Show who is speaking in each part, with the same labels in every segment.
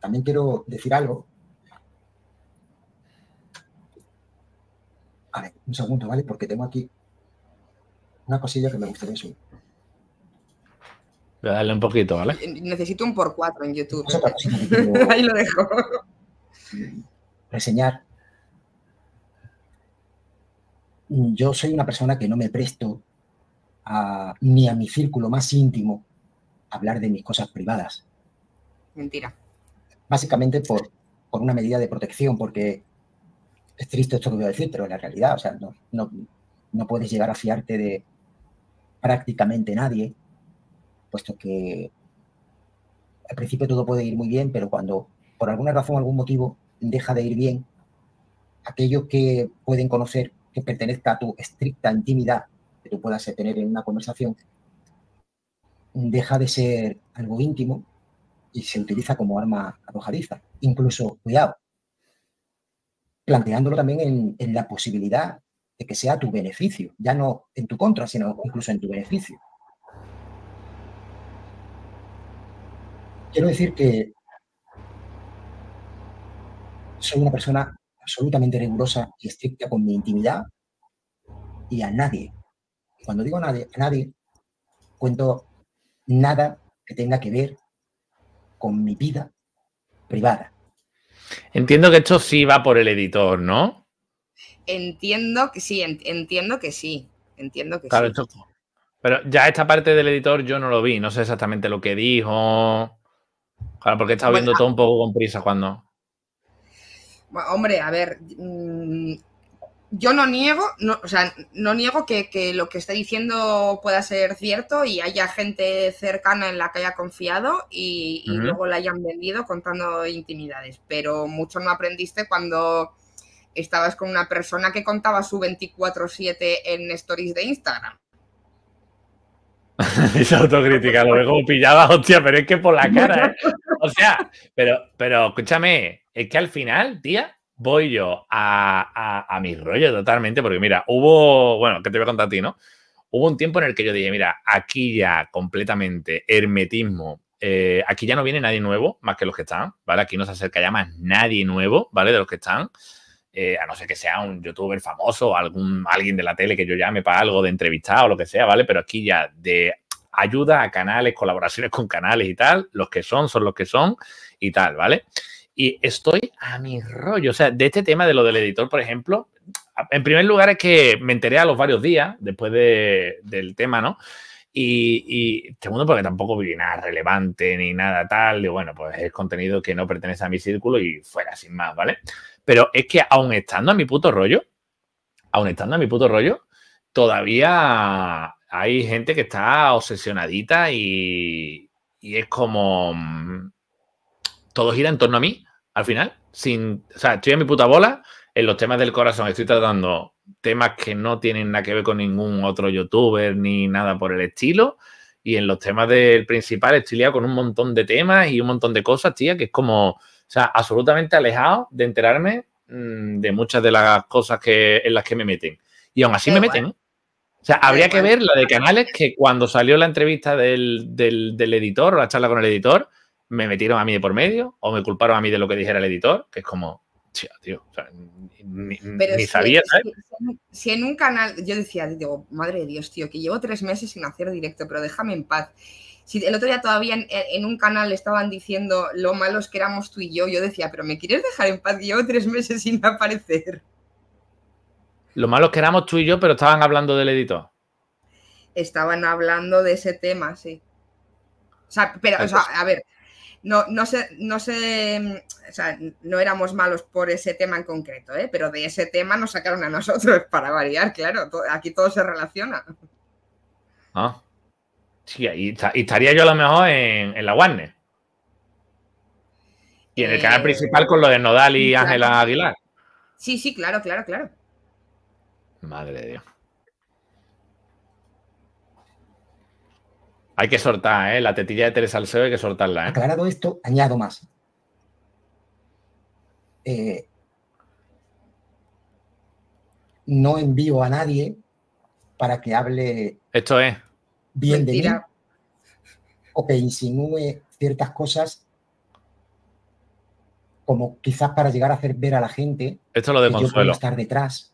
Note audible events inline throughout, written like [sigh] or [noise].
Speaker 1: también quiero decir algo. A ver, un segundo, ¿vale? Porque tengo aquí una cosilla que me gustaría subir.
Speaker 2: Dale un poquito, ¿vale?
Speaker 1: Eh, necesito
Speaker 3: un por cuatro en YouTube. Eh. [laughs] Ahí lo dejo.
Speaker 1: Reseñar. Yo soy una persona que no me presto ni a mi círculo más íntimo a hablar de mis cosas privadas. Mentira básicamente por, por una medida de protección, porque es triste esto que voy a decir, pero en la realidad, o sea, no, no puedes llegar a fiarte de prácticamente nadie, puesto que al principio todo puede ir muy bien, pero cuando por alguna razón, algún motivo, deja de ir bien, aquello que pueden conocer, que pertenezca a tu estricta intimidad, que tú puedas tener en una conversación, deja de ser algo íntimo y se utiliza como arma arrojadiza. Incluso, cuidado, planteándolo también en, la posibilidad de que sea a tu beneficio, ya no en tu contra, sino incluso en tu beneficio. Quiero decir que soy una persona absolutamente rigurosa y estricta con mi intimidad y a nadie. Cuando digo nadie, a nadie, cuento nada que tenga que ver con mi vida privada.
Speaker 2: Entiendo que esto sí va por el editor, ¿no?
Speaker 3: Entiendo que sí, entiendo que sí, entiendo que sí.
Speaker 2: pero ya esta parte del editor yo no lo vi, no sé exactamente lo que dijo. Claro, porque he viendo todo un poco con prisa cuando.
Speaker 3: Hombre, a ver, mm, yo no niego, o sea, no niego que, lo que está diciendo pueda ser cierto y haya gente cercana en la que haya confiado y, luego la hayan vendido contando intimidades, pero mucho no aprendiste cuando estabas con una persona que contaba su 24/7 en stories de Instagram.
Speaker 2: [laughs] Esa autocrítica, lo pillaba, hostia, pero es que por la cara, ¿eh? [laughs] O sea, pero, pero escúchame, es que al final, tía, voy yo a, a, mi rollo totalmente, porque mira, hubo, bueno, que te voy a contar a ti, ¿no? Hubo un tiempo en el que yo dije, mira, aquí ya completamente hermetismo, eh, aquí ya no viene nadie nuevo más que los que están, ¿vale? Aquí no se acerca ya más nadie nuevo, ¿vale? De los que están. Eh, a no ser que sea un youtuber famoso o algún, alguien de la tele que yo llame para algo de entrevistado o lo que sea, ¿vale? Pero aquí ya de ayuda a canales, colaboraciones con canales y tal, los que son son los que son y tal, ¿vale? y estoy a mi rollo. O sea, de este tema de lo del editor, por ejemplo, en primer lugar es que me enteré a los varios días después del tema, ¿no? Y, segundo, porque tampoco vi nada relevante ni nada tal. Y bueno, pues es contenido que no pertenece a mi círculo y fuera sin más, ¿vale? Pero es que aún estando a mi puto rollo, aún estando a mi puto rollo, todavía hay gente que está obsesionadita y es como mm, todo gira en torno a mí, al final. Sin, o sea, estoy en mi puta bola. En los temas del corazón estoy tratando temas que no tienen nada que ver con ningún otro youtuber ni nada por el estilo. Y en los temas del principal estoy liado con un montón de temas y un montón de cosas, tía, que es como, o sea, absolutamente alejado de enterarme mm, de muchas de las cosas que, en las que me meten. Y aún así me meten. ¿eh? O sea, habría que ver la de canales que cuando salió la entrevista del, del, del editor la charla con el editor, me metieron a mí de por medio o me culparon a mí de lo que dijera el editor, que es como, tío, tío ni, sabía,
Speaker 3: Si, en un canal, yo decía, digo, madre de Dios, tío, que llevo tres meses sin hacer directo, pero déjame en paz. Si el otro día todavía en, un canal estaban diciendo lo malos que éramos tú y yo, yo decía, pero ¿me quieres dejar en paz? Llevo tres meses sin aparecer.
Speaker 2: Lo malos que éramos tú y yo, pero estaban hablando del editor.
Speaker 3: Estaban hablando de ese tema, sí. O sea, pero, o sea, a ver, no, no sé, no sé, mm, o sea, no éramos malos por ese tema en concreto, ¿eh? pero de ese tema nos sacaron a nosotros [laughs] para variar, claro, aquí todo se relaciona.
Speaker 2: Ah, sí, y, estaría yo a lo mejor en, la Warner. Y en el canal eh, principal con lo de Nodal y Ángela Aguilar.
Speaker 3: Sí, sí, claro, claro, claro.
Speaker 2: Madre de Dios. Hay que soltar, ¿eh? La tetilla de Teresa Alseo hay que soltarla. ¿eh? Aclarado
Speaker 1: esto, añado más. Eh, no envío a nadie para que hable
Speaker 2: esto es. bien de ella
Speaker 1: o que insinúe ciertas cosas como quizás para llegar a hacer ver a la gente
Speaker 2: esto lo que yo estar
Speaker 1: detrás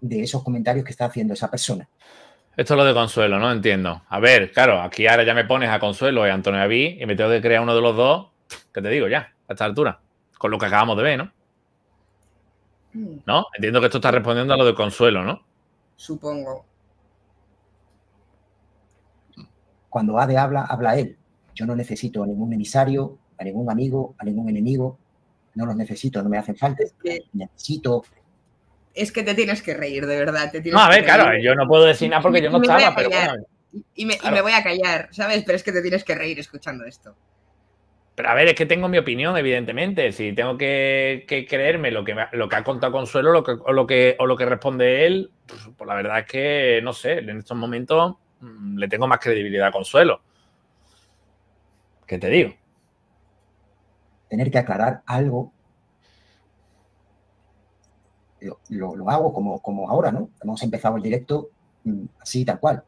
Speaker 1: de esos comentarios que está haciendo esa persona.
Speaker 2: Esto es lo de Consuelo, ¿no? Entiendo. A ver, claro, aquí ahora ya me pones a Consuelo y a Antonio David y me tengo que crear uno de los dos, que te digo ya, a esta altura, con lo que acabamos de ver, ¿no? Hmm. ¿No? Entiendo que esto está respondiendo a lo de Consuelo, ¿no?
Speaker 3: Supongo.
Speaker 1: Cuando Ade habla, habla él. Yo no necesito a ningún emisario, a ningún amigo, a ningún enemigo. No los necesito, no me hacen falta. Necesito
Speaker 3: es que te tienes que reír, de verdad. Te no, a ver, claro, yo no
Speaker 1: puedo decir nada porque yo no [laughs] estaba, pero bueno.
Speaker 3: Y me, voy a callar, ¿sabes? Pero es que te tienes que reír escuchando esto.
Speaker 2: Pero a ver, es que tengo mi opinión, evidentemente. Si tengo que, creerme lo que, lo que ha contado Consuelo lo o, lo que, o lo que responde él, pues, pues, la verdad es que, no sé, en estos momentos mm, le tengo más credibilidad a Consuelo. ¿Qué te digo?
Speaker 1: Tener que aclarar algo lo, hago como, como ahora, ¿no? Hemos empezado el directo mm, así, tal cual.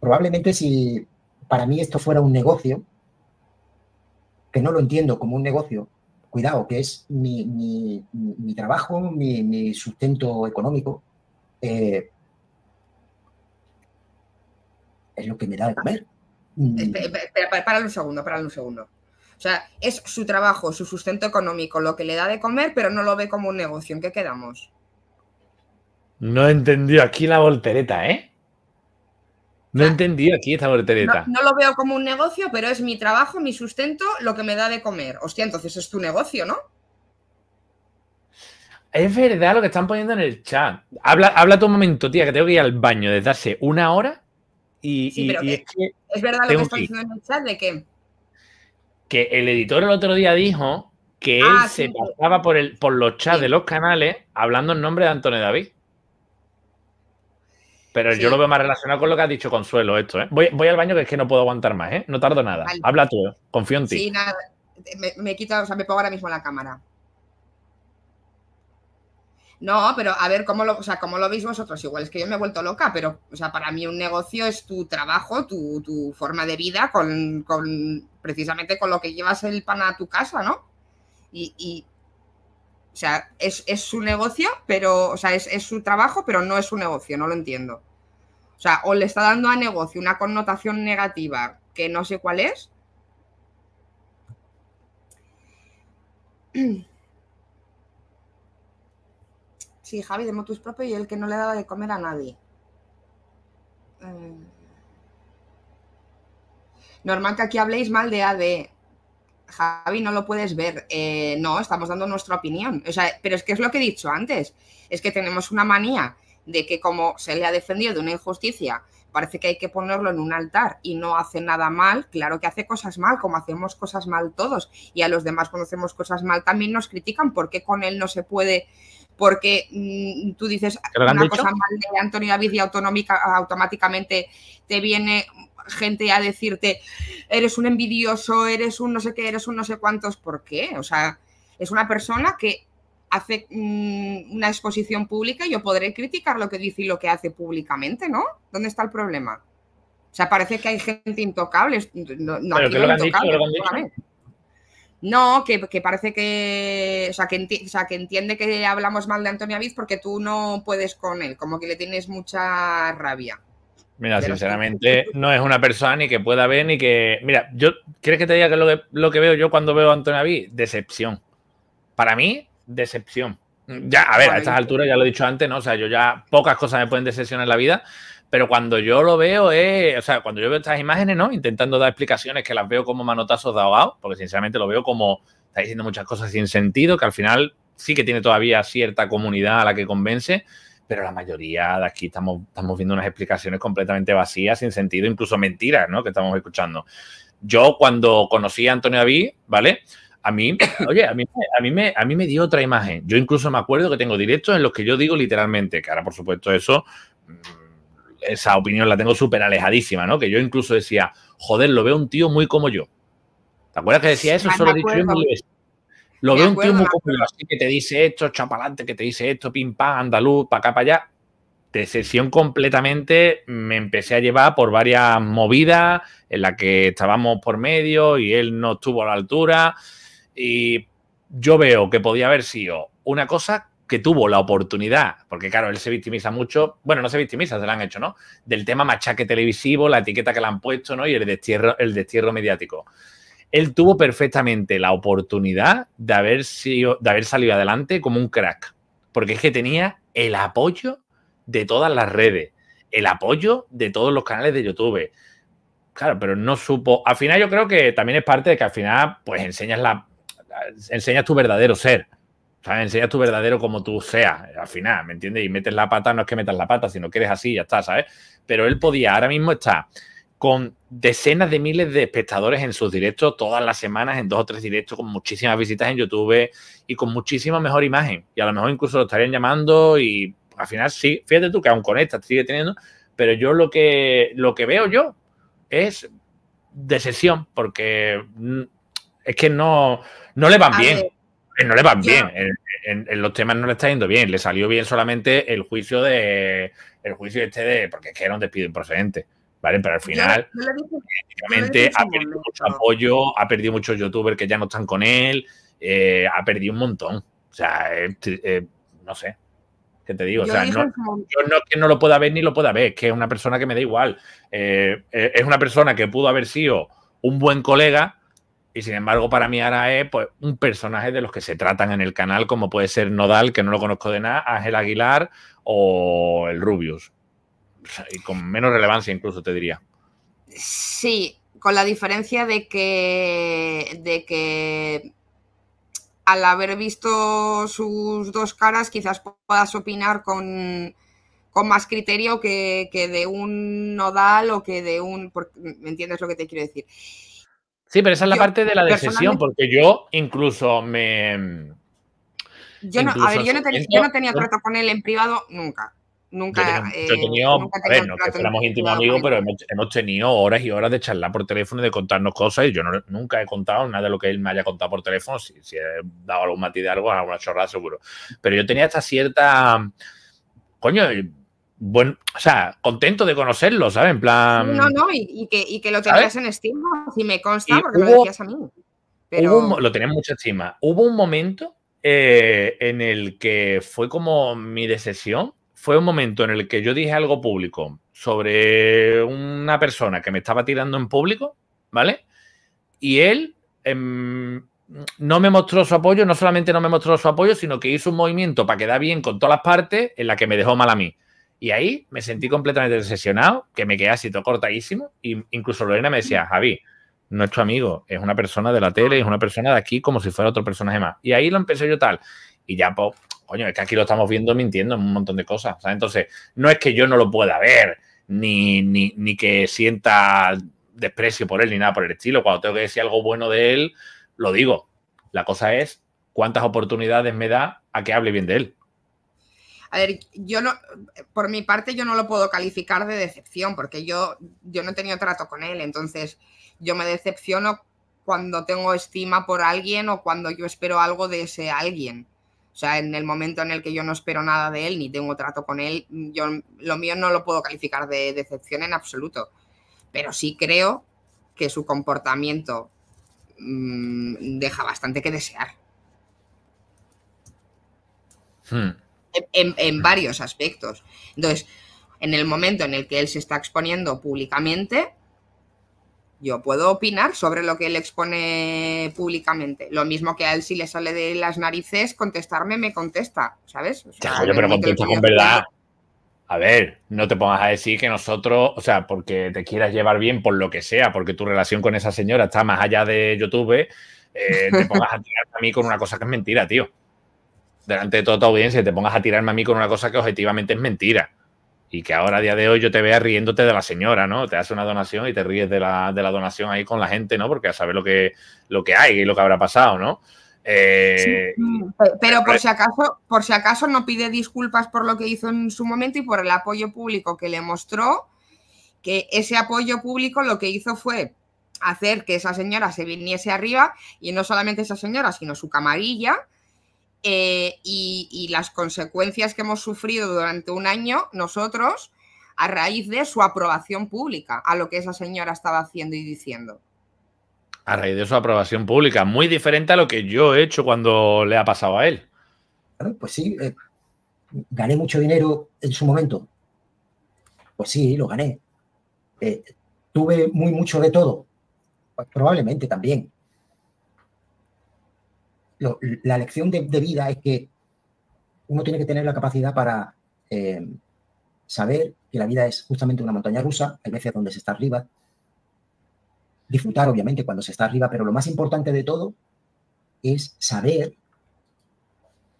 Speaker 1: Probablemente si para mí esto fuera un negocio, que no lo entiendo como un negocio, cuidado, que es mi, trabajo, mi, sustento económico, eh, es lo que me da de comer. Espera,
Speaker 3: espera, para un segundo, para un segundo. O sea, es su trabajo, su sustento económico, lo que le da de comer, pero no lo ve como un negocio. ¿En qué quedamos?
Speaker 2: No entendió aquí la voltereta, ¿eh? No he ah. aquí esta voltereta. No,
Speaker 3: lo veo como un negocio, pero es mi trabajo, mi sustento, lo que me da de comer. Hostia, entonces es tu negocio, ¿no?
Speaker 2: Es verdad lo que están poniendo en el chat. Habla, habla un momento, tía, que tengo que ir al baño desde hace una hora y, es,
Speaker 3: es verdad lo que están diciendo en el chat de que
Speaker 2: el editor el otro día dijo que ah, él se pasaba por, el, por los chats de los canales hablando en nombre de Antonio David. Pero yo lo veo más relacionado con lo que ha dicho Consuelo, esto, ¿eh? Voy, voy al baño que es que no puedo aguantar más, ¿eh? No tardo nada. Habla tú, ¿eh? confío en ti.
Speaker 3: Me, me quito, o sea, me pongo ahora mismo la cámara. No, pero a ver cómo lo, o lo veis vosotros. Igual es que yo me he vuelto loca, pero o sea, para mí un negocio es tu trabajo, tu, forma de vida, con, precisamente con lo que llevas el pan a tu casa, ¿no? Y, o sea, es, su negocio, pero, o sea, es, su trabajo, pero no es su negocio, no lo entiendo. O sea, o le está dando a negocio una connotación negativa que no sé cuál es. [clears throat] Sí, Javi de motus propio y el que no le daba de comer a nadie. Mm. Normal que aquí habléis mal de AD. Javi, no lo puedes ver. Eh, no, estamos dando nuestra opinión. pero es que es lo que he dicho antes. Es que tenemos una manía de que como se le ha defendido de una injusticia, parece que hay que ponerlo en un altar y no hace nada mal. Claro que hace cosas mal, como hacemos cosas mal todos. Y a los demás conocemos cosas mal, también nos critican porque con él no se puede porque mm, tú dices una cosa mal de Antonio David y autonómica, automáticamente te viene gente a decirte eres un envidioso, eres un no sé qué, eres un no sé cuántos. ¿Por qué? O sea, es una persona que hace mm, una exposición pública y yo podré criticar lo que dice y lo que hace públicamente, ¿no? ¿Dónde está el problema? O sea, parece que hay gente intocable. No, no, no, que, parece que o, sea, que, sea, que entiende que hablamos mal de Antonio Abis porque tú no puedes con él, como que le tienes mucha rabia.
Speaker 2: Mira, sinceramente, no es una persona ni que pueda ver ni que. Mira, yo ¿quieres que te diga que lo que, lo que veo yo cuando veo a Antonio Abis Decepción. Para mí, decepción. Ya, a ver, a estas alturas, ya lo he dicho antes, ¿no? O sea, yo ya pocas cosas me pueden decepcionar en la vida, pero cuando yo lo veo es, eh, o sea, cuando yo veo estas imágenes, ¿no? Intentando dar explicaciones que las veo como manotazos de ahogado, porque sinceramente lo veo como, está diciendo muchas cosas sin sentido, que al final sí que tiene todavía cierta comunidad a la que convence, pero la mayoría de aquí estamos, estamos viendo unas explicaciones completamente vacías, sin sentido, incluso mentiras, ¿no? Que estamos escuchando. Yo cuando conocí a Antonio David, ¿vale? A mí, [coughs] oye, a mí, a, mí me, a mí me dio otra imagen. Yo incluso me acuerdo que tengo directos en los que yo digo literalmente, que ahora por supuesto eso esa opinión la tengo súper alejadísima, ¿no? Que yo incluso decía, joder, lo veo un tío muy como yo. ¿Te acuerdas que decía eso? Solo dicho yo Lo veo un tío muy como yo, así que te dice esto, chapalante, que te dice esto, pim, pam, andaluz, para acá, para allá. Decepción completamente, me empecé a llevar por varias movidas en las que estábamos por medio y él no estuvo a la altura. Y yo veo que podía haber sido una cosa que tuvo la oportunidad, porque claro, él se victimiza mucho, bueno, no se victimiza, se lo han hecho, ¿no? Del tema machaque televisivo, la etiqueta que le han puesto, ¿no? Y el destierro, el destierro mediático. Él tuvo perfectamente la oportunidad de haber, sido, de haber salido adelante como un crack, porque es que tenía el apoyo de todas las redes, el apoyo de todos los canales de YouTube. Claro, pero no supo. Al final yo creo que también es parte de que al final, pues enseñas la, enseñas tu verdadero ser sea, enseñas tu verdadero como tú seas, eh, al final, ¿me entiendes? Y metes la pata, no es que metas la pata, sino que eres así, ya está, ¿sabes? Pero él podía, ahora mismo está con decenas de miles de espectadores en sus directos todas las semanas, en dos o tres directos, con muchísimas visitas en YouTube y con muchísima mejor imagen. Y a lo mejor incluso lo estarían llamando y al final sí, fíjate tú que aún con esta sigue teniendo, pero yo lo que, lo que veo yo es decepción, porque mm, es que no, le van bien. Eh, no le van bien. En, los temas no le está yendo bien. Le salió bien solamente el juicio de. El juicio este de. Porque es que era un despido improcedente. ¿Vale? Pero al final, ha perdido mucho apoyo, ha perdido muchos youtubers que ya no están con él, eh, ha perdido un montón. O sea, eh, no sé. ¿Qué te digo? Yo no, que no lo pueda ver ni lo pueda ver, es que es una persona que me da igual. es una persona que pudo haber sido un buen colega, y sin embargo, para mí ahora es pues, un personaje de los que se tratan en el canal, como puede ser Nodal, que no lo conozco de nada, Ángel Aguilar o el Rubius. Y con menos relevancia incluso, te diría.
Speaker 3: Sí, con la diferencia de que, de que al haber visto sus dos caras, quizás puedas opinar con, con más criterio que, que, de un nodal o que de un... ¿Me entiendes lo que te quiero decir?
Speaker 2: Sí, pero esa es la parte de la decisión, porque yo incluso me. Mm,
Speaker 3: yo no, a ver, yo no, yo tenía trato con él en privado nunca. Nunca. Yo, he eh, tenido, que fuéramos
Speaker 2: íntimos amigos, pero hemos, tenido horas y horas de charlar por teléfono y de contarnos cosas. Y yo nunca he contado nada de lo que él me haya contado por teléfono. Si, si he dado algún matiz de algo, alguna chorrada, seguro. Pero yo tenía esta cierta. Coño, bueno, o sea, contento de conocerlo, ¿sabes? En plan. No,
Speaker 3: no, y, que, que, lo tenías en estima, si me consta, porque lo decías a
Speaker 2: mí. Pero... lo tenías mucho estima. Hubo un momento eh, en el que fue como mi decepción. Fue un momento en el que yo dije algo público sobre una persona que me estaba tirando en público, ¿vale? Y él em, no me mostró su apoyo, no solamente no me mostró su apoyo, sino que hizo un movimiento para quedar bien con todas las partes en la que me dejó mal a mí. Y ahí me sentí completamente decepcionado, que me quedé así todo cortadísimo. Y incluso Lorena me decía, Javi, no amigo, es una persona de la tele, es una persona de aquí como si fuera otro personaje más. Y ahí lo empecé yo tal. Y ya, pues, coño, es que aquí lo estamos viendo mintiendo en un montón de cosas. Entonces, no es que yo no lo pueda ver, ni, ni, ni que sienta desprecio por él, ni nada por el estilo. Cuando tengo que decir algo bueno de él, lo digo. La cosa es cuántas oportunidades me da a que hable bien de él.
Speaker 3: A ver, yo no, por mi parte yo no lo puedo calificar de decepción porque yo, yo no he tenido trato con él, entonces yo me decepciono cuando tengo estima por alguien o cuando yo espero algo de ese alguien. O sea, en el momento en el que yo no espero nada de él ni tengo trato con él, yo lo mío no lo puedo calificar de decepción en absoluto. Pero sí creo que su comportamiento mm, deja bastante que desear. Hmm en, varios aspectos. Entonces, en el momento en el que él se está exponiendo públicamente, yo puedo opinar sobre lo que él expone públicamente. Lo mismo que a él si le sale de las narices, contestarme me contesta, ¿sabes? yo, pero contesta con verdad.
Speaker 2: A ver, no te pongas a decir que nosotros, o sea, porque te quieras llevar bien por lo que sea, porque tu relación con esa señora está más allá de YouTube, eh, te [laughs] pongas a tirar a mí con una cosa que es mentira, tío delante de toda tu audiencia y te pongas a tirarme a mí con una cosa que objetivamente es mentira. Y que ahora, a día de hoy, yo te vea riéndote de la señora, ¿no? Te hace una donación y te ríes de la, donación ahí con la gente, ¿no? Porque a saber lo que, lo que hay y lo que habrá pasado, ¿no? Eh, mm,
Speaker 3: pero por eh, si acaso, por si acaso no pide disculpas por lo que hizo en su momento y por el apoyo público que le mostró, que ese apoyo público lo que hizo fue hacer que esa señora se viniese arriba y no solamente esa señora, sino su camarilla, eh, y, las consecuencias que hemos sufrido durante un año nosotros a raíz de su aprobación pública a lo que esa señora estaba haciendo y diciendo.
Speaker 2: A raíz de su aprobación pública, muy diferente a lo que yo he hecho cuando le ha pasado a él.
Speaker 1: Pues sí, eh, gané mucho dinero en su momento. Pues sí, lo gané. Eh, tuve muy mucho de todo. probablemente también la lección de, vida es que uno tiene que tener la capacidad para eh, saber que la vida es justamente una montaña rusa, hay veces donde se está arriba, disfrutar obviamente cuando se está arriba, pero lo más importante de todo es saber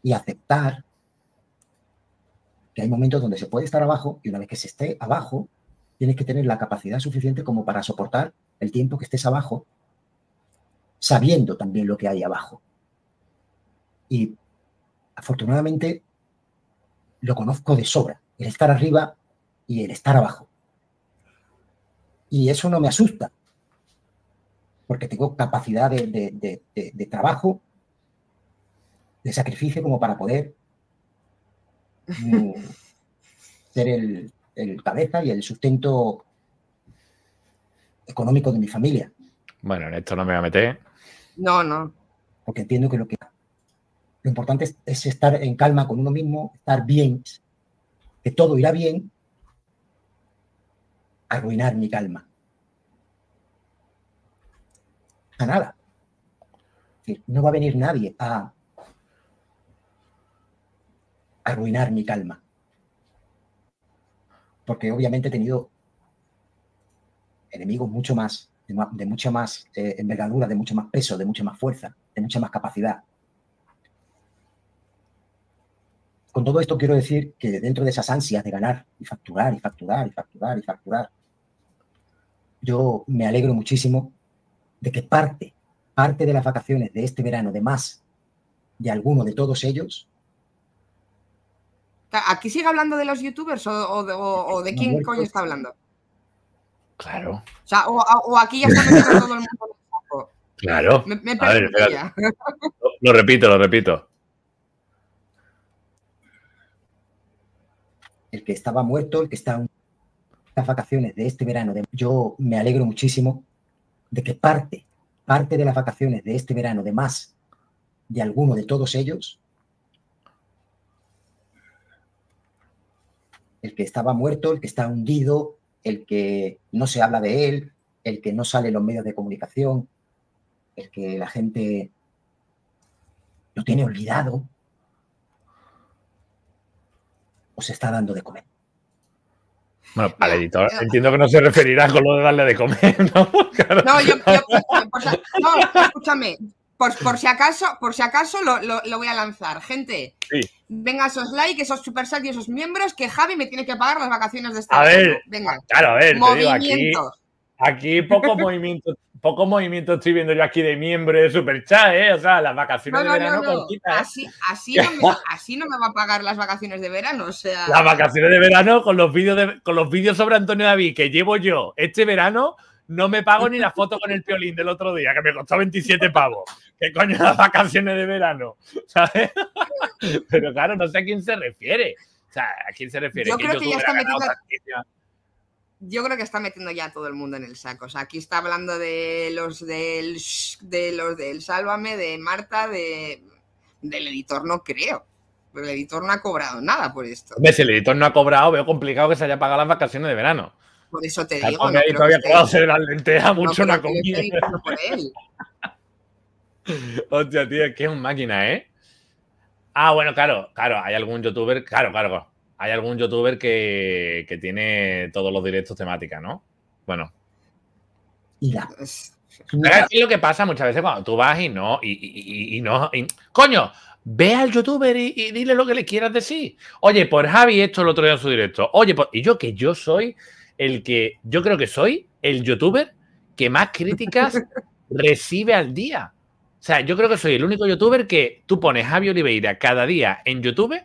Speaker 1: y aceptar que hay momentos donde se puede estar abajo y una vez que se esté abajo, tienes que tener la capacidad suficiente como para soportar el tiempo que estés abajo, sabiendo también lo que hay abajo y afortunadamente lo conozco de sobra, el estar arriba y el estar abajo. Y eso no me asusta, porque tengo capacidad de, trabajo, de sacrificio como para poder mm, [laughs] ser el, el cabeza y el sustento económico de mi familia.
Speaker 2: Bueno, en esto no me voy a
Speaker 1: meter. No, no. Porque entiendo que lo que lo importante es, estar en calma con uno mismo, estar bien, que todo irá bien, arruinar mi calma. A nada. No va a venir nadie a arruinar mi calma. Porque obviamente he tenido enemigos mucho más, de, mucha más eh, envergadura, de mucho más peso, de mucha más fuerza, de mucha más capacidad. Con todo esto quiero decir que dentro de esas ansias de ganar y facturar y facturar y facturar y facturar, yo me alegro muchísimo de que parte, parte de las vacaciones de este verano, de más de alguno de todos ellos.
Speaker 3: ¿Aquí sigue hablando de los youtubers o, de quién coño está hablando? Claro. O, aquí ya está metiendo todo el mundo Claro.
Speaker 2: a ver, lo repito, lo repito.
Speaker 1: el que estaba muerto, el que está en las vacaciones de este verano. yo me alegro muchísimo de que parte, parte de las vacaciones de este verano, de más de alguno de todos ellos, el que estaba muerto, el que está hundido, el que no se habla de él, el que no sale en los medios de comunicación, el que la gente lo tiene olvidado, os está dando de comer.
Speaker 2: Bueno, al editor entiendo que no se referirá con lo de darle de comer, ¿no? [laughs] No, yo,
Speaker 1: por si,
Speaker 3: no, escúchame, por, si acaso, por si acaso lo, voy a lanzar. Gente, sí. venga esos likes, esos super y esos miembros, que Javi me tiene que pagar las vacaciones de este A ver, venga. claro, a ver, te aquí,
Speaker 2: aquí poco [laughs] movimiento poco movimiento estoy viendo yo aquí de miembro de Superchat, ¿eh? O sea, las vacaciones de verano no, ¿eh?
Speaker 3: Así, así, [laughs] así, no me, va a pagar las vacaciones de verano, o sea.
Speaker 2: Las vacaciones de verano con los vídeos con los vídeos sobre Antonio David que llevo yo este verano, no me pago ni la foto con el piolín del otro día, que me costó 27 pavos. ¿Qué coño las vacaciones de verano? [laughs] ¿Sabes? Pero claro, no sé a quién se refiere. O sea, ¿a quién se refiere? Yo creo que ya está metiendo
Speaker 3: yo creo que está metiendo ya a todo el mundo en el saco. O sea, aquí está hablando de los del, de los del Sálvame, de Marta, de, del editor, no creo. El editor no ha cobrado nada por esto.
Speaker 2: Si el editor no ha cobrado, veo complicado que se haya pagado las vacaciones de verano.
Speaker 3: Por eso te digo. El editor había cobrado la lenteja mucho una comida. Por él.
Speaker 2: [laughs] Hostia, tío, qué que es máquina, ¿eh? Ah, bueno, claro, claro, hay algún youtuber, claro, claro, hay algún youtuber que, que tiene todos los directos temática, ¿no? Bueno. Y lo que pasa muchas veces cuando tú vas y no, y, no, coño, ve al youtuber y, dile lo que le quieras decir. Oye, por Javi esto el otro día en su directo. Oye, y yo que yo soy el que, yo creo que soy el youtuber que más críticas [laughs] recibe al día. O sea, yo creo que soy el único youtuber que tú pones Javi Oliveira cada día en YouTube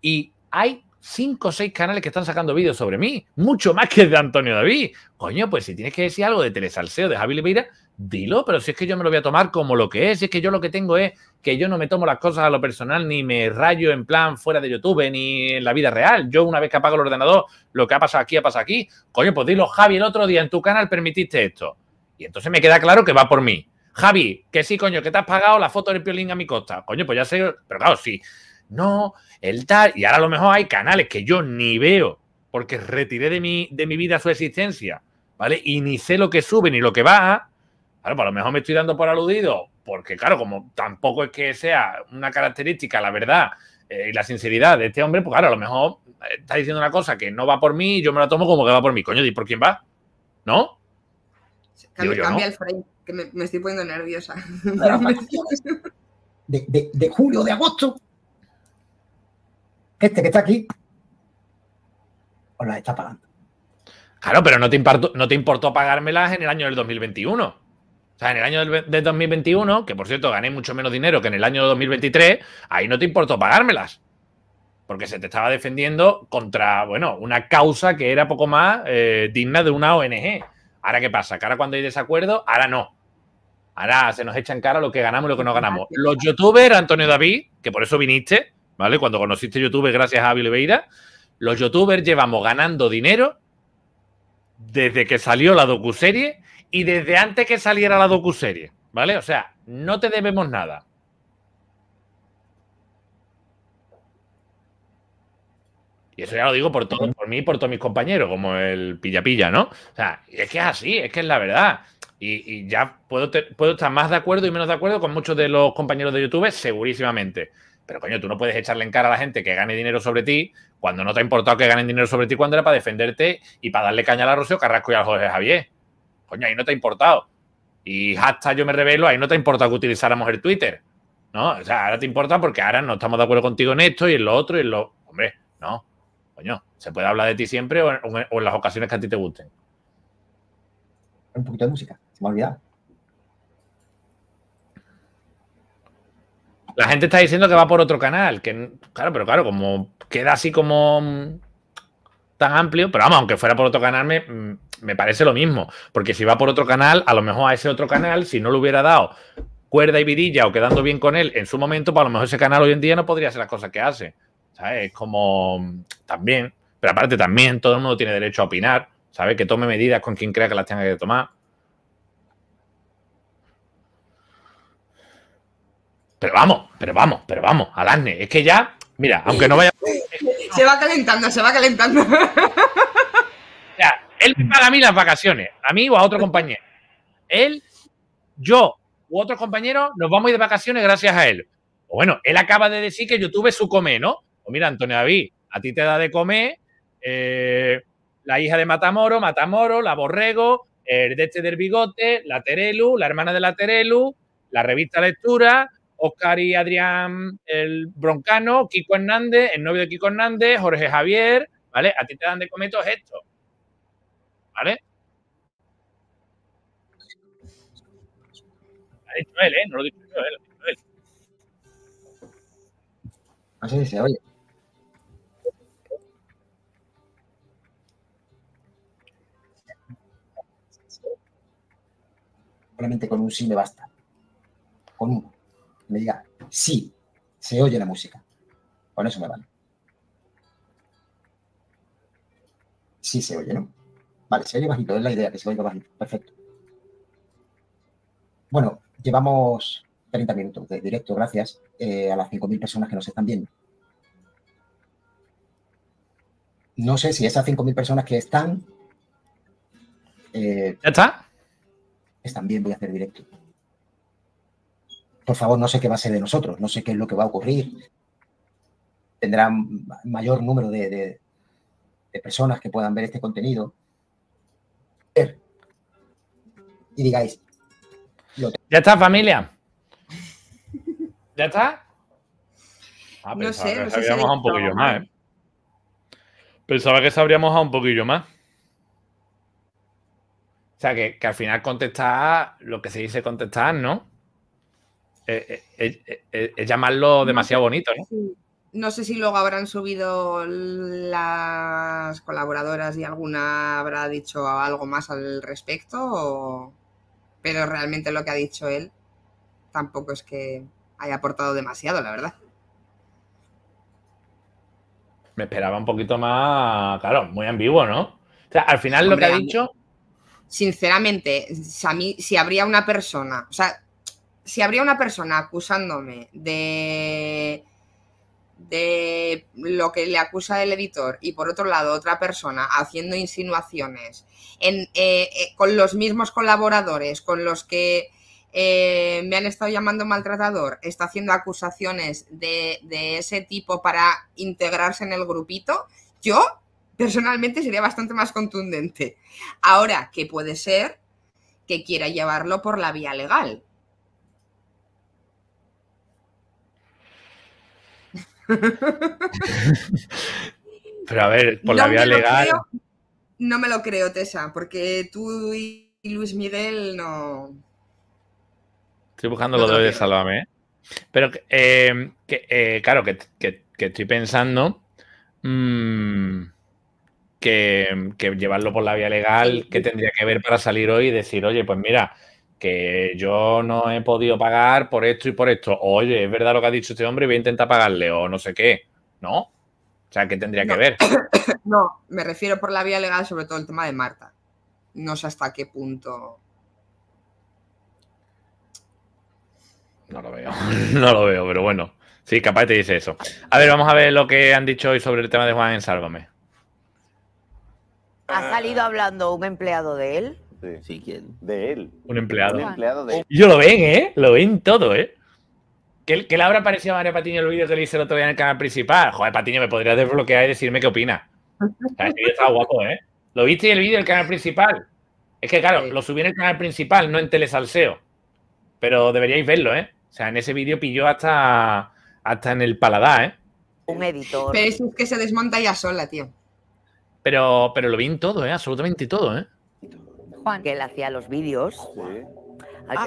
Speaker 2: y hay cinco o seis canales que están sacando vídeos sobre mí, mucho más que de Antonio David. Coño, pues si tienes que decir algo de Telesalseo, de Javi Oliveira, dilo, pero si es que yo me lo voy a tomar como lo que es, si es que yo lo que tengo es que yo no me tomo las cosas a lo personal, ni me rayo en plan fuera de YouTube, ni en la vida real. Yo una vez que apago el ordenador, lo que ha pasado aquí, ha pasado aquí. Coño, pues dilo, Javi, el otro día en tu canal permitiste esto. Y entonces me queda claro que va por mí. Javi, que sí, coño, que te has pagado la foto del piolín a mi costa. Coño, pues ya sé, pero claro, sí no, el tal, y ahora a lo mejor hay canales que yo ni veo porque retiré de mi, de mi vida su existencia, ¿vale? Y ni sé lo que sube ni lo que baja. Claro, pues a lo mejor me estoy dando por aludido, porque claro, como tampoco es que sea una característica, la verdad eh, y la sinceridad de este hombre, pues claro, a lo mejor está diciendo una cosa que no va por mí y yo me la tomo como que va por mí. Coño, ¿y por quién va? ¿No? Cambia, el
Speaker 3: frame, que me, estoy poniendo nerviosa.
Speaker 1: [laughs] [laughs] De, de julio, de agosto, este que está aquí, os las está pagando.
Speaker 2: Claro, pero no te, importó, no te importó pagármelas en el año del 2021. O sea, en el año del, 2021, que por cierto gané mucho menos dinero que en el año 2023, ahí no te importó pagármelas. Porque se te estaba defendiendo contra, bueno, una causa que era poco más eh, digna de una ONG. Ahora, ¿qué pasa? Que ahora cuando hay desacuerdo, ahora no. Ahora se nos echan cara lo que ganamos y lo que no ganamos. Los youtubers, Antonio David, que por eso viniste, ¿vale? Cuando conociste YouTube, gracias a Avi Oliveira, los youtubers llevamos ganando dinero desde que salió la docuserie y desde antes que saliera la docuserie, ¿vale? O sea, no te debemos nada. Y eso ya lo digo por todo, por mí y por todos mis compañeros, como el PillaPilla, ¿no? O sea, es que es así, es que es la verdad. Y, ya puedo, puedo estar más de acuerdo y menos de acuerdo con muchos de los compañeros de YouTube, segurísimamente. Pero coño, tú no puedes echarle en cara a la gente que gane dinero sobre ti cuando no te ha importado que ganen dinero sobre ti cuando era para defenderte y para darle caña a la Rocío Carrasco y al José Javier. Coño, ahí no te ha importado. Y hasta yo me revelo, ahí no te ha importado que utilizáramos el Twitter. ¿No? O sea, ahora te importa porque ahora no estamos de acuerdo contigo en esto y en lo otro y en lo. Hombre, no. Coño, se puede hablar de ti siempre o en las ocasiones que a ti te gusten.
Speaker 1: Un poquito de música, se me ha olvidado.
Speaker 2: La gente está diciendo que va por otro canal, que claro, pero claro, como queda así como mm, tan amplio, pero vamos, aunque fuera por otro canal, mm, me, parece lo mismo, porque si va por otro canal, a lo mejor a ese otro canal, si no le hubiera dado cuerda y vidilla o quedando bien con él en su momento, para pues lo mejor ese canal hoy en día no podría hacer las cosas que hace. ¿Sabes? Es como mm, también, pero aparte también todo el mundo tiene derecho a opinar, sabe Que tome medidas con quien crea que las tenga que tomar. Pero vamos, pero vamos, pero vamos, Alagne, es que ya, mira, aunque no vaya.
Speaker 3: se va calentando, se va calentando.
Speaker 2: él me paga a mí las vacaciones, a mí o a otro compañero. Él, yo u otros compañeros nos vamos a ir de vacaciones gracias a él. O bueno, él acaba de decir que yo tuve su come, ¿no? O mira, Antonio David, a ti te da de comer eh, la hija de Matamoro, Matamoro, la Borrego, el de este del bigote, la Terelu, la hermana de la Terelu, la revista Lectura, Oscar y Adrián el Broncano, Kiko Hernández, el novio de Kiko Hernández, Jorge Javier, ¿vale? A ti te dan de cometos esto. ¿vale? Ha dicho él, ¿eh? No lo he yo, él.
Speaker 1: No dice oye. Solamente con un sí me basta. Con uno me diga, sí, se oye la música. Con eso me vale. Sí se oye, ¿no? Vale, se oye bajito, es la idea, que se oiga bajito. Perfecto. Bueno, llevamos 30 minutos de directo, gracias eh, a las 5.000 personas que nos están viendo. No sé si esas 5.000 personas que están... Eh, ¿Ya está? Están bien, voy a hacer directo por favor, no sé qué va a ser de nosotros, no sé qué es lo que va a ocurrir. Tendrá mayor número de, personas que puedan ver este contenido. Y digáis. Ya está,
Speaker 2: familia. ¿Ya está? Ah, no pensaba que no sabríamos a un poquillo más, ¿eh? Pensaba que sabríamos a un poquillo más. O sea, que, que al final contestar lo que se dice contestar, ¿no? Es eh, eh, eh, llamarlo demasiado bonito, ¿no?
Speaker 3: No sé si luego habrán subido las colaboradoras y alguna habrá dicho algo más al respecto, pero realmente lo que ha dicho él tampoco es que haya aportado demasiado, la verdad.
Speaker 2: Me esperaba un poquito más, claro, muy ambiguo, ¿no? O sea, al final lo que ha dicho...
Speaker 3: Sinceramente, a mí, si habría una persona, o sea, si habría una persona acusándome de lo que le acusa el editor y por otro lado otra persona haciendo insinuaciones eh, eh, con los mismos colaboradores con los que eh, me han estado llamando maltratador está haciendo acusaciones de, de, ese tipo para integrarse en el grupito, yo personalmente sería bastante más contundente. Ahora, que puede ser que quiera llevarlo por la vía legal.
Speaker 2: [laughs] Pero a ver, por la vía legal.
Speaker 3: no me lo creo, Tessa, porque tú y Luis Miguel no.
Speaker 2: Estoy buscando lo de Sálvame. ¿eh? Pero, eh, eh, claro, que, estoy pensando mm, que, llevarlo por la vía legal, ¿qué tendría que ver para salir hoy y decir, oye, pues mira, que yo no he podido pagar por esto y por esto. Oye, es verdad lo que ha dicho este hombre, y voy a intentar pagarle o no sé qué. ¿No? O sea, ¿qué tendría que ver? [coughs]
Speaker 3: No, me refiero por la vía legal, sobre todo el tema de Marta. No sé hasta qué punto.
Speaker 2: No lo veo, [laughs] no lo veo, pero bueno. Sí, capaz te dice eso. A ver, vamos a ver lo que han dicho hoy sobre el tema de Juan en Sálvame.
Speaker 4: ¿Ha salido hablando un empleado de él?
Speaker 2: Sí. ¿quién? De él. Un empleado.
Speaker 4: de oh. yo lo ven, ¿eh?
Speaker 2: Lo ven todo, ¿eh? Que qué le habrá parecido a Patiño el vídeo que le hice el otro día en el canal principal? Joder, Patiño, me podría desbloquear y decirme qué opina. Este está guapo, ¿eh? ¿Lo viste el vídeo el canal principal? Es que, claro, lo subí en el canal principal, no en Telesalseo. Pero deberíais verlo, ¿eh? O sea, en ese vídeo pilló hasta, hasta en el paladar, ¿eh? Un editor.
Speaker 3: Pero
Speaker 4: es que se desmonta ya sola, tío.
Speaker 2: Pero, pero lo vi en todo, ¿eh? Absolutamente
Speaker 4: todo, ¿eh? Que él hacía los vídeos. Al, ah,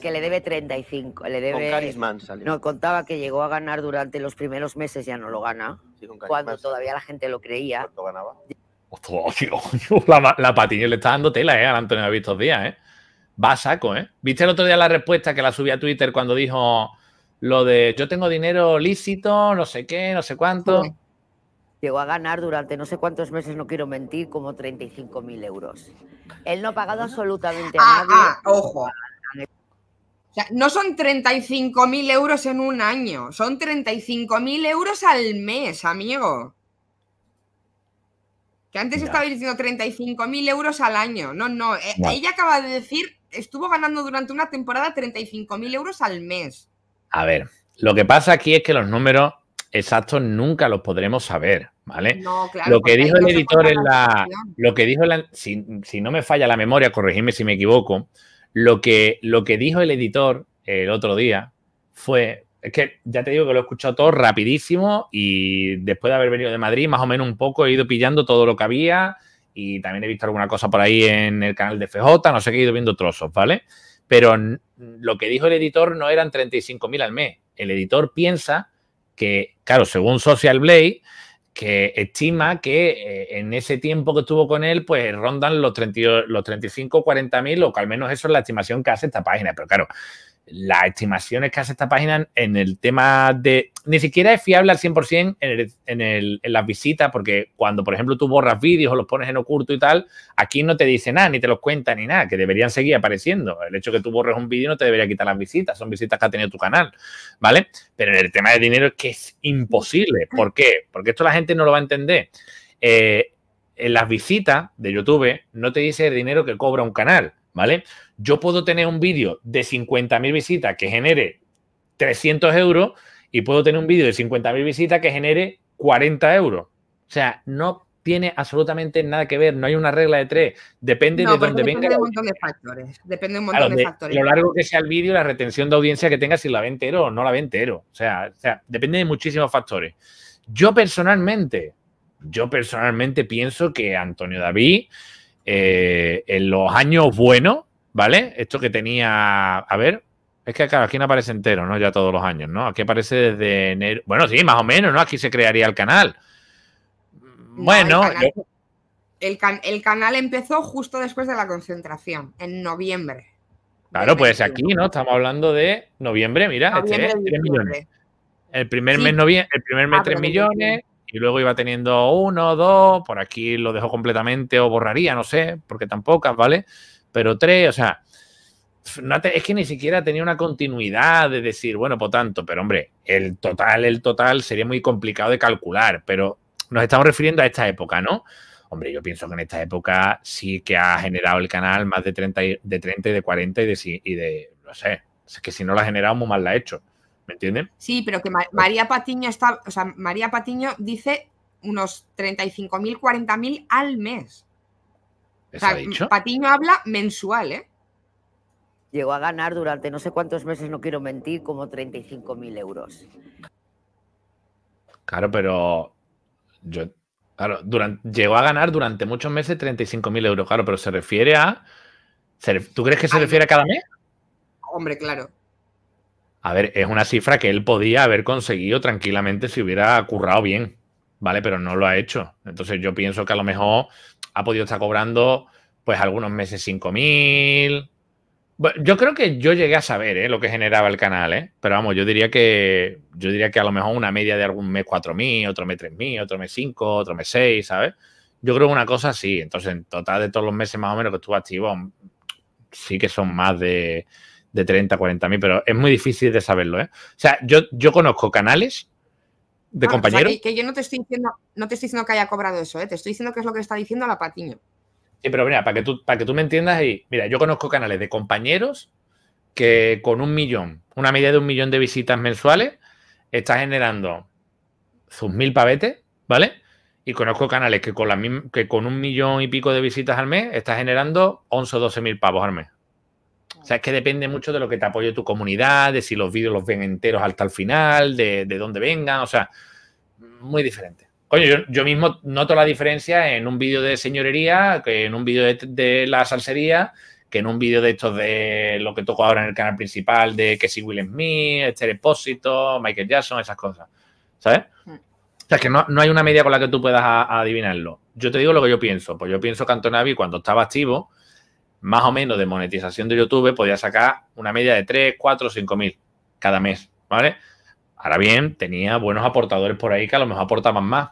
Speaker 4: que le debe, 35. Le debe, con No, contaba que llegó a ganar durante los primeros meses, ya no lo gana. cuando todavía la gente lo creía.
Speaker 2: [laughs] la, la le está dando tela, ¿eh? Al Antonio ha estos días, ¿eh? Va a saco, ¿eh? ¿Viste el otro día la respuesta que la subí a Twitter cuando dijo lo de yo tengo dinero lícito, no sé qué, no sé
Speaker 4: cuánto? llegó a ganar durante no sé cuántos meses, no quiero mentir, como 35.000 euros. Él no ha pagado absolutamente nada. Ah, ah ojo. O
Speaker 3: sea, no son 35.000 euros en un año, son 35.000 euros al mes, amigo. Que antes estaba diciendo 35.000 euros al año. No, no, e-, ella acaba de decir, estuvo ganando durante una temporada 35.000 euros al mes.
Speaker 2: A ver, lo que pasa aquí es que los números Exacto, nunca los podremos saber, ¿vale? lo que dijo el editor en la... Lo que dijo si, no me falla la memoria, corregidme si me equivoco, lo que, lo que dijo el editor el otro día fue... Es que ya te digo que lo he escuchado todo rapidísimo y después de haber venido de Madrid, más o menos un poco, he ido pillando todo lo que había y también he visto alguna cosa por ahí en el canal de FJ, no sé qué, he ido viendo trozos, ¿vale? Pero lo que dijo el editor no eran 35.000 al mes. El editor piensa que, claro, según Social Blade, que estima que eh, en ese tiempo que estuvo con él, pues rondan los, 30, los 35, 40 mil, o que al menos eso es la estimación que hace esta página. Pero claro, las estimaciones que hace esta página en el tema de ni siquiera es fiable al 100% en, en, las visitas, porque cuando, por ejemplo, tú borras vídeos o los pones en oculto y tal, aquí no te dice nada, ni te los cuenta ni nada, que deberían seguir apareciendo. El hecho de que tú borres un vídeo no te debería quitar las visitas, son visitas que ha tenido tu canal, ¿vale? Pero en el tema de dinero es que es imposible. ¿Por qué? Porque esto la gente no lo va a entender. Eh, en las visitas de YouTube no te dice el dinero que cobra un canal, ¿vale? Yo puedo tener un vídeo de 50.000 visitas que genere 300 euros y puedo tener un vídeo de 50.000 visitas que genere 40 euros. O sea, no tiene absolutamente nada que ver, no hay una regla de tres, depende de dónde venga. Depende de un montón
Speaker 3: de factores, depende de un montón de, factores. Lo
Speaker 2: largo que sea el vídeo, la retención de audiencia que tenga, si la ve entero o no la ve entero. O sea, depende de muchísimos factores. Yo personalmente, yo personalmente pienso que Antonio David, eh, en los años buenos, ¿vale? Esto que tenía, a ver, es que, claro, aquí no aparece entero, ¿no? Ya todos los años, ¿no? Aquí aparece desde enero. Bueno, sí, más o menos, ¿no? Aquí se crearía el canal. Bueno.
Speaker 3: el, canal, empezó justo después de la concentración, en noviembre.
Speaker 2: Claro, pues aquí, ¿no? Estamos hablando de noviembre, mira, 3 este millones. El primer mes noviembre, el primer mes 3 ah, millones, y luego iba teniendo uno, dos, por aquí lo dejó completamente o borraría, no sé, porque tampoco, ¿vale? Pero tres, o sea, es que ni siquiera tenía una continuidad de decir, bueno, por pues tanto, pero hombre, el total, el total sería muy complicado de calcular, pero nos estamos refiriendo a esta época, ¿no? Hombre, yo pienso que en esta época sí que ha generado el canal más de 30, y, de 30 de 40 y de, no sé, es que si no la ha generado, muy mal la ha hecho, ¿me entienden?
Speaker 3: Sí, pero que pues María Patiño está, o sea, María Patiño dice unos 35.000, 40.000 al mes. ¿Eso o Patiño habla mensual, ¿eh?
Speaker 4: llegó a ganar durante no sé cuántos meses, no quiero mentir, como 35.000 euros.
Speaker 2: Claro, pero yo, claro, durante, llegó a ganar durante muchos meses 35.000 euros, claro, pero se refiere a... ¿Tú crees que se refiere a cada mes?
Speaker 3: Hombre, claro.
Speaker 2: A ver, es una cifra que él podía haber conseguido tranquilamente si hubiera currado bien, ¿vale? Pero no lo ha hecho. Entonces yo pienso que a lo mejor ha podido estar cobrando pues algunos meses 5.000, yo creo que yo llegué a saber eh, lo que generaba el canal, eh, pero vamos, yo diría que yo diría que a lo mejor una media de algún mes 4.000, otro mes 3.000, otro mes 5, otro mes 6, ¿sabes? Yo creo una cosa sí. Entonces, en total de todos los meses más o menos que estuve activo, sí que son más de, de 30, 40 mil, pero es muy difícil de saberlo. ¿eh? O sea, yo, yo conozco canales de ah, compañeros. O
Speaker 3: que, yo no te, estoy diciendo, no te estoy diciendo que haya cobrado eso, eh, te estoy diciendo que es lo que está diciendo la Patiño.
Speaker 2: Sí, pero mira, para que, tú, para que tú me entiendas ahí, mira, yo conozco canales de compañeros que con un millón, una media de un millón de visitas mensuales, está generando sus mil pavetes, ¿vale? Y conozco canales que con, la, que con un millón y pico de visitas al mes está generando 11 o 12 mil pavos al mes. O sea, es que depende mucho de lo que te apoye tu comunidad, de si los vídeos los ven enteros hasta el final, de, de dónde vengan, o sea, muy diferente oye yo, mismo noto la diferencia en un vídeo de señorería, que en un vídeo de, la salsería, que en un vídeo de estos de lo que toco ahora en el canal principal, de que si Will Smith, este Espósito, Michael Jackson, esas cosas. ¿Sabes? Mm. O sea, que no, hay una media con la que tú puedas adivinarlo. Yo te digo lo que yo pienso. Pues yo pienso que Antonavi, cuando estaba activo, más o menos de monetización de YouTube, podía sacar una media de 3, 4, 5 mil cada mes, ¿vale? Ahora bien, tenía buenos aportadores por ahí que a lo mejor aportaban más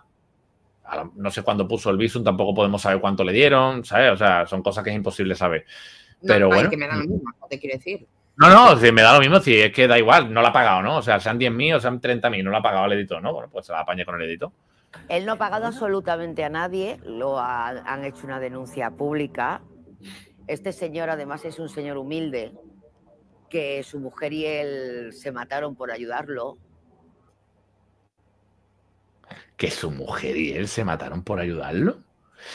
Speaker 2: no sé cuándo puso el visum, tampoco podemos saber cuánto le dieron, ¿sabes? O sea, son cosas que es imposible saber. Pero bueno. Que me
Speaker 3: da lo mismo, no te quiero decir.
Speaker 2: No, no, si me da lo mismo, si es que da igual, no lo ha pagado, ¿no? O sea, sean 10.000 o sean 30.000, no lo ha pagado el editor, ¿no? Bueno, pues se la apañe con el
Speaker 4: editor. Él no ha pagado absolutamente a nadie, lo han hecho una denuncia pública. Este señor además es un señor humilde, que su mujer y él se mataron por ayudarlo,
Speaker 2: que su mujer y él se mataron por ayudarlo.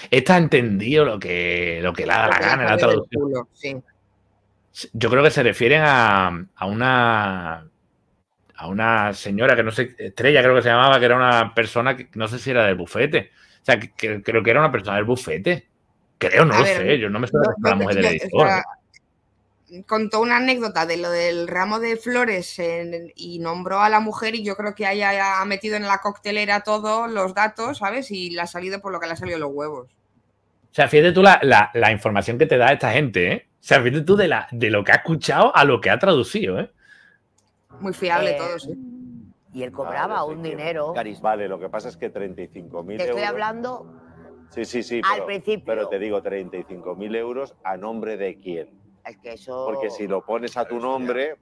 Speaker 2: Está entendido lo que, lo que le da la gana en la traducción. Yo creo que se refieren a, una a una señora que no sé, Estrella creo que se llamaba, que era una persona que no sé si era del bufete. O sea, creo que era una persona del bufete. Creo, no sé, yo no me estoy la mujer del
Speaker 3: contó una anécdota de lo del ramo de flores y nombró a la mujer y yo creo que haya metido en la coctelera todos los datos, ¿sabes? Y le ha salido por lo que le han salido los huevos.
Speaker 2: O sea, fíjate tú la, información que te da esta gente, ¿eh? O sea, fíjate tú de, la, de lo que ha escuchado a lo que ha traducido, ¿eh?
Speaker 4: Muy fiable eh, todo, sí. Y él cobraba un dinero. Caris, vale, lo que
Speaker 2: pasa es que 35.000 euros... Te estoy
Speaker 4: hablando...
Speaker 2: Sí, Al principio. Pero te digo, mil euros a nombre de quién
Speaker 4: porque si lo
Speaker 2: pones a tu nombre,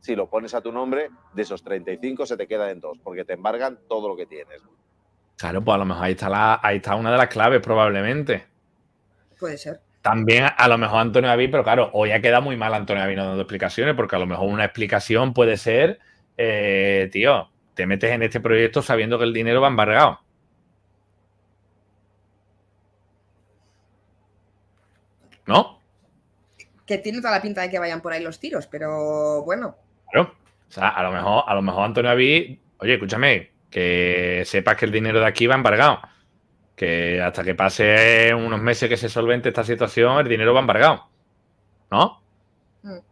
Speaker 2: si lo pones a tu nombre, de esos 35 se te quedan dos, porque te embargan todo lo que tienes. Claro, pues a lo mejor ahí está, una de las claves, probablemente. Puede ser. También a lo mejor Antonio David, pero claro, hoy ha quedado muy mal Antonio David dando explicaciones, porque a lo mejor una explicación puede ser, eh, tío, te metes en este proyecto sabiendo que el dinero va embargado. ¿No?
Speaker 3: que tiene toda la pinta de que vayan por ahí los tiros, pero bueno.
Speaker 2: Claro. O sea, a lo mejor, a lo mejor Antonio Aví, oye, escúchame, que sepas que el dinero de aquí va embargado. Que hasta que pase unos meses que se solvente esta situación, el dinero va embargado. ¿No? Mm. O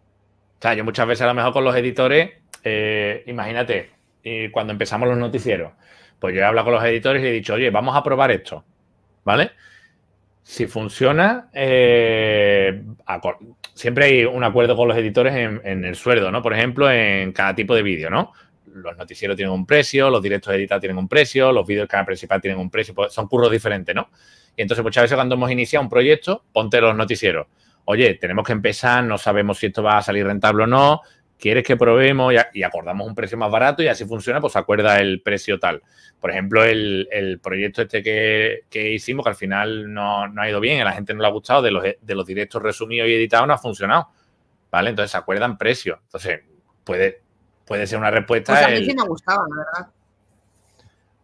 Speaker 2: sea, yo muchas veces a lo mejor con los editores, eh, imagínate, cuando empezamos los noticieros, pues yo he hablado con los editores y he dicho, oye, vamos a probar esto. ¿Vale? Si funciona, eh, siempre hay un acuerdo con los editores en, el sueldo, ¿no? Por ejemplo, en cada tipo de vídeo, ¿no? Los noticieros tienen un precio, los directos editados tienen un precio, los vídeos cada principal tienen un precio, pues, son curros diferentes, ¿no? Y entonces muchas veces cuando hemos iniciado un proyecto, ponte los noticieros. Oye, tenemos que empezar, no sabemos si esto va a salir rentable o no, ¿Quieres que probemos y, acordamos un precio más barato y así funciona? Pues acuerda el precio tal. Por ejemplo, el, proyecto este que, hicimos, que al final no, ha ido bien, a la gente no le ha gustado, de los, directos resumidos y editados no ha funcionado. ¿Vale? Entonces se acuerdan precio. Entonces, puede, puede ser una respuesta. Pues a mí sí me
Speaker 3: gustaba, la verdad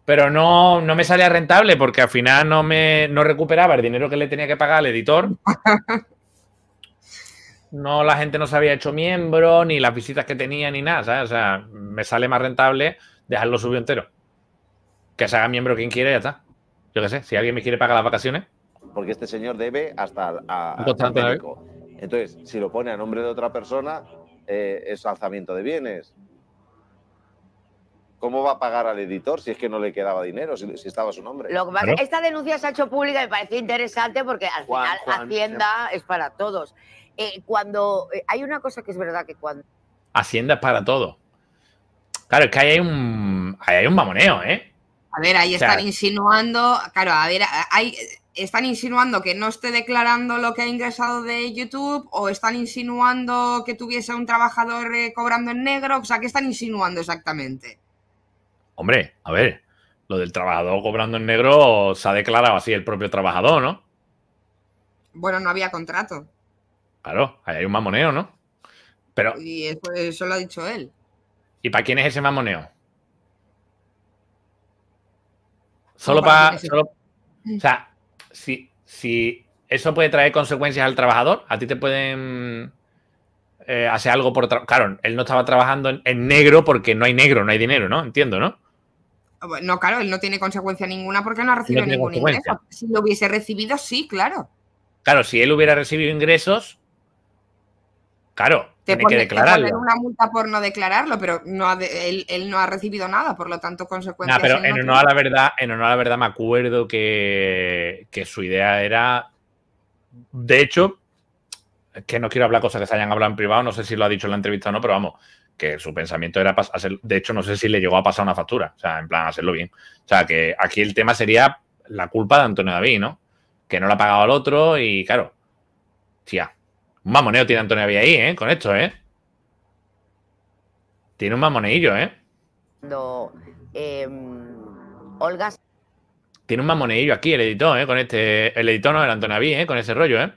Speaker 2: pero no, no, me salía rentable porque al final no me no recuperaba el dinero que le tenía que pagar al editor [laughs] no la gente no se había hecho miembro, ni las visitas que tenía, ni nada, O sea, me sale más rentable dejarlo subido entero. Que se haga miembro quien quiera y ya está. Yo qué sé, si alguien me quiere pagar las vacaciones. Porque este señor debe hasta a, ¿eh? Entonces, si lo pone a nombre de otra persona, eh, es alzamiento de bienes. ¿Cómo va a pagar al editor si es que no le quedaba dinero, si, estaba su nombre? esta
Speaker 4: denuncia se ha hecho pública y me parece interesante porque al final Hacienda es para todos. Eh, cuando eh, hay una cosa que es verdad que cuando...
Speaker 2: Hacienda es para todo. Claro, es que ahí hay un, hay un mamoneo, ¿eh?
Speaker 4: A ver, ahí
Speaker 3: están insinuando, claro, a ver, hay, están insinuando que no esté declarando lo que ha ingresado de YouTube o están insinuando que tuviese un trabajador eh, cobrando en negro, o sea, ¿qué están insinuando exactamente?
Speaker 2: Hombre, a ver, lo del trabajador cobrando en negro se ha declarado así el propio trabajador, ¿no?
Speaker 3: Bueno, no había contrato.
Speaker 2: Claro, ahí hay un mamoneo, ¿no? Pero,
Speaker 3: y eso, lo ha dicho él.
Speaker 2: ¿Y para quién es ese mamoneo?
Speaker 3: Solo para.
Speaker 2: o sea, si, eso puede traer consecuencias al trabajador, a ti te pueden eh, hacer algo por. Claro, él no estaba trabajando en, negro porque no hay negro, no hay dinero, ¿no? Entiendo, ¿no?
Speaker 3: Ah, no, claro, él no tiene consecuencia ninguna porque no ha recibido ningún ingreso. Si lo hubiese recibido, sí, claro.
Speaker 2: Claro, si él hubiera recibido ingresos, Claro, te tiene que declararlo. una
Speaker 3: multa por no declararlo, pero él, no ha recibido nada, por lo tanto, consecuencias. Nah, pero en, honor, a la
Speaker 2: verdad, en honor a la verdad, me acuerdo que, su idea era. De hecho, que no quiero hablar cosas que se hayan hablado en privado, no sé si lo ha dicho en la entrevista o no, pero vamos, que su pensamiento era de hecho no sé si le llegó a pasar una factura, o sea, en plan hacerlo bien. O sea, que aquí el tema sería la culpa de Antonio David, ¿no? Que no la ha pagado el otro y claro, tía, un mamoneo tiene Antonio B ahí, ¿eh? Con esto, ¿eh? Tiene un mamoneillo, ¿eh?
Speaker 4: No, em, Olga...
Speaker 2: Tiene un mamoneillo aquí el editor, ¿eh? Con este... El editor no, el Antonaví, ¿eh? Con ese rollo, ¿eh?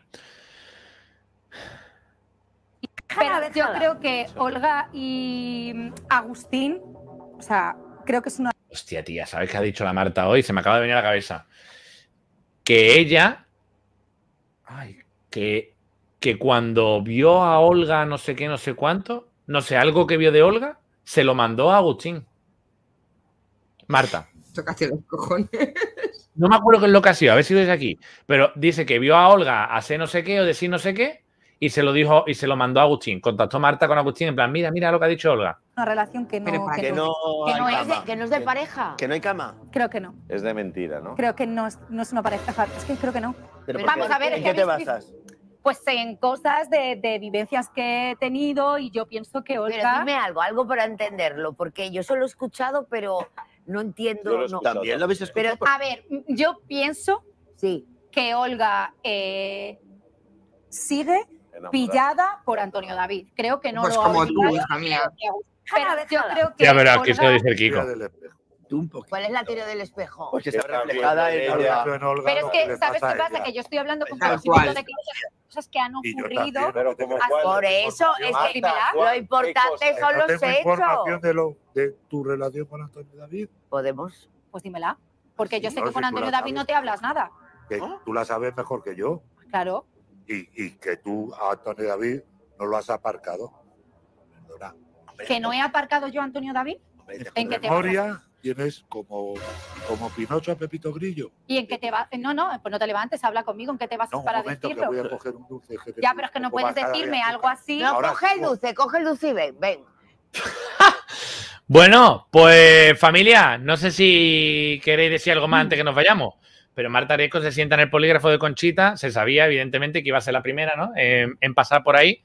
Speaker 4: Pero yo creo que Olga y mm, Agustín, o sea, creo que es una...
Speaker 2: Hostia, tía, ¿sabes qué ha dicho la Marta hoy? Se me acaba de venir a la cabeza. Que ella... Ay, que que cuando vio a Olga no sé qué, no sé cuánto, no sé, algo que vio de Olga, se lo mandó a Agustín. Marta. Tocaste los cojones. No me acuerdo qué es lo que ha sido, a ver si lo aquí. Pero dice que vio a Olga hacer no sé qué o de sí no sé qué y se lo dijo y se lo mandó a Agustín. Contactó Marta con Agustín en plan, mira, mira lo que ha dicho Olga.
Speaker 4: Una relación que no, que, no, es, de, pareja. Que no hay cama. Creo que no.
Speaker 2: Es de mentira, ¿no?
Speaker 4: Creo que no es, una pareja. Es que creo que no. Vamos a ver. ¿En qué te basas? pues en cosas de, de, vivencias que he tenido y yo pienso que Olga... Pero dime algo, algo para entenderlo, porque yo solo he escuchado, pero no entiendo... También lo habéis escuchado. Pero, a ver, yo pienso sí. que Olga eh, sigue pillada por Antonio David. Creo que no pues como tú, hija mía. Pero yo creo que... Ya verás, que se lo dice Kiko. ¿Cuál es la teoría del espejo? Pues está reflejada en el pero es que, ¿sabes qué pasa? Que yo estoy hablando pues con conocimiento de cosas que han ocurrido. por eso es que lo importante son los hechos. información de, tu relación con Antonio David? Podemos. Pues dímela. Porque yo sé que con Antonio David no te hablas nada. Que tú la sabes mejor que yo. Claro.
Speaker 2: Y, que tú a Antonio David no lo has aparcado.
Speaker 4: ¿Que no he aparcado yo a Antonio David?
Speaker 2: ¿En, qué te memoria? tienes como, como
Speaker 4: Pinocho a Pepito Grillo. ¿Y en qué te vas? No, no, pues no te levantes, habla conmigo, ¿en qué te vas para decirlo? Que voy a coger un dulce. ya, pero es que no puedes decirme algo así. No, coge el dulce, coge el dulce y ven, ven.
Speaker 2: [laughs] bueno, pues familia, no sé si queréis decir algo más antes que nos vayamos. Pero Marta Riesco se sienta en el polígrafo de Conchita, se sabía evidentemente que iba a ser la primera, ¿no? en pasar por ahí.